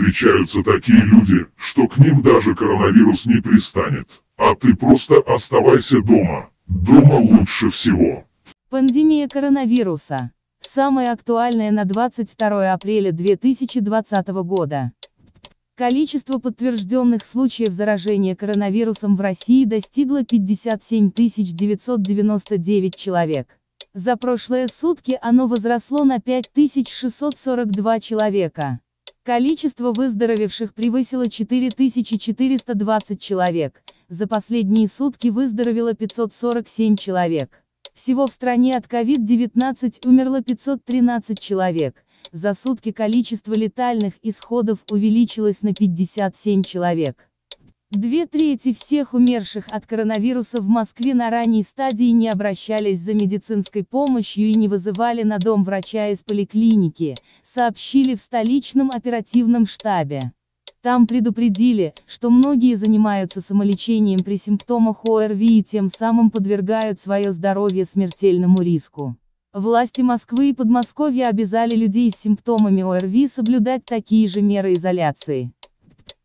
встречаются такие люди, что к ним даже коронавирус не пристанет. А ты просто оставайся дома. Дома лучше всего. Пандемия коронавируса. Самая актуальная на 22 апреля 2020 года. Количество подтвержденных случаев заражения коронавирусом в России достигло 57 999 человек. За прошлые сутки оно возросло на 5642 человека. Количество выздоровевших превысило 4420 человек, за последние сутки выздоровело 547 человек. Всего в стране от COVID-19 умерло 513 человек, за сутки количество летальных исходов увеличилось на 57 человек. Две трети всех умерших от коронавируса в Москве на ранней стадии не обращались за медицинской помощью и не вызывали на дом врача из поликлиники, сообщили в столичном оперативном штабе. Там предупредили, что многие занимаются самолечением при симптомах ОРВИ и тем самым подвергают свое здоровье смертельному риску. Власти Москвы и Подмосковья обязали людей с симптомами ОРВИ соблюдать такие же меры изоляции.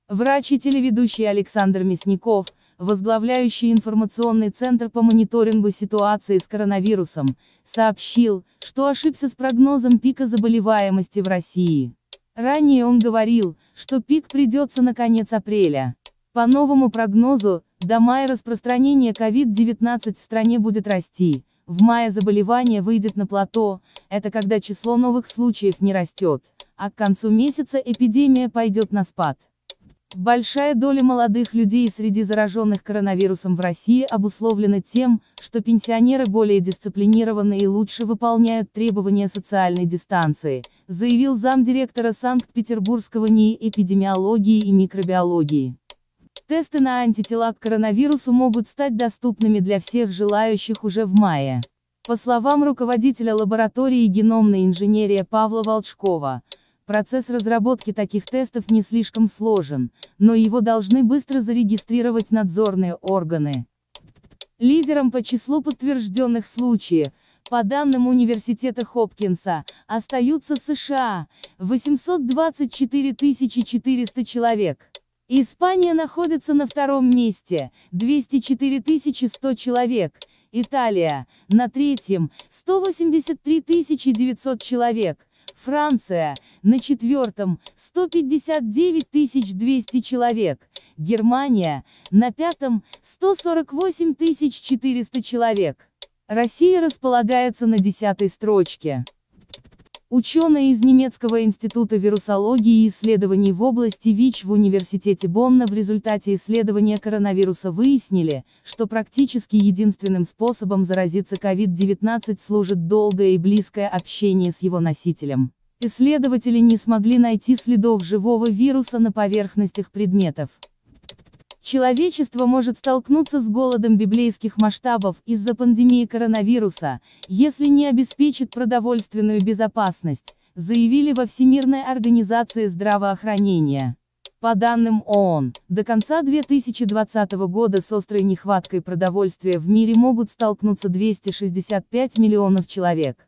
Врач и телеведущий Александр Мясников, возглавляющий информационный центр по мониторингу ситуации с коронавирусом, сообщил, что ошибся с прогнозом пика заболеваемости в России. Ранее он говорил, что пик придется на конец апреля. По новому прогнозу, до мая распространение COVID-19 в стране будет расти, в мае заболевание выйдет на плато, это когда число новых случаев не растет, а к концу месяца эпидемия пойдет на спад. Большая доля молодых людей среди зараженных коронавирусом в России обусловлена тем, что пенсионеры более дисциплинированы и лучше выполняют требования социальной дистанции, заявил замдиректора Санкт-Петербургского НИИ эпидемиологии и микробиологии. Тесты на антитела к коронавирусу могут стать доступными для всех желающих уже в мае. По словам руководителя лаборатории геномной инженерии Павла Волчкова, Процесс разработки таких тестов не слишком сложен, но его должны быстро зарегистрировать надзорные органы. Лидером по числу подтвержденных случаев, по данным университета Хопкинса, остаются США, 824 400 человек. Испания находится на втором месте, 204 100 человек, Италия, на третьем, 183 900 человек, Франция – на четвертом – 159 200 человек, Германия – на пятом – 148 400 человек. Россия располагается на десятой строчке. Ученые из немецкого института вирусологии и исследований в области ВИЧ в университете Бонна в результате исследования коронавируса выяснили, что практически единственным способом заразиться COVID-19 служит долгое и близкое общение с его носителем. Исследователи не смогли найти следов живого вируса на поверхностях предметов. Человечество может столкнуться с голодом библейских масштабов из-за пандемии коронавируса, если не обеспечит продовольственную безопасность, заявили во Всемирной организации здравоохранения. По данным ООН, до конца 2020 года с острой нехваткой продовольствия в мире могут столкнуться 265 миллионов человек.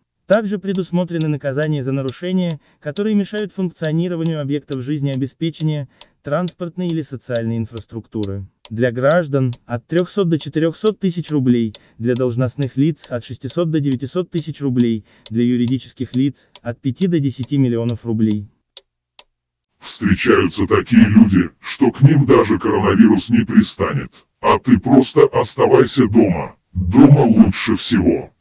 Также предусмотрены наказания за нарушения, которые мешают функционированию объектов жизнеобеспечения, транспортной или социальной инфраструктуры. Для граждан – от 300 до 400 тысяч рублей, для должностных лиц – от 600 до 900 тысяч рублей, для юридических лиц – от 5 до 10 миллионов рублей. Встречаются такие люди, что к ним даже коронавирус не пристанет. А ты просто оставайся дома. Дома лучше всего.